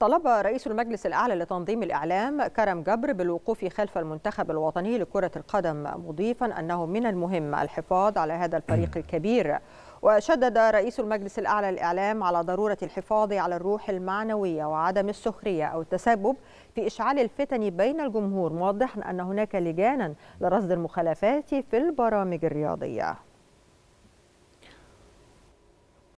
طلب رئيس المجلس الأعلى لتنظيم الإعلام كرم جبر بالوقوف خلف المنتخب الوطني لكرة القدم مضيفا أنه من المهم الحفاظ على هذا الفريق الكبير وشدد رئيس المجلس الأعلى للإعلام على ضرورة الحفاظ على الروح المعنوية وعدم السخرية أو التسبب في إشعال الفتن بين الجمهور موضحا أن هناك لجانا لرصد المخالفات في البرامج الرياضية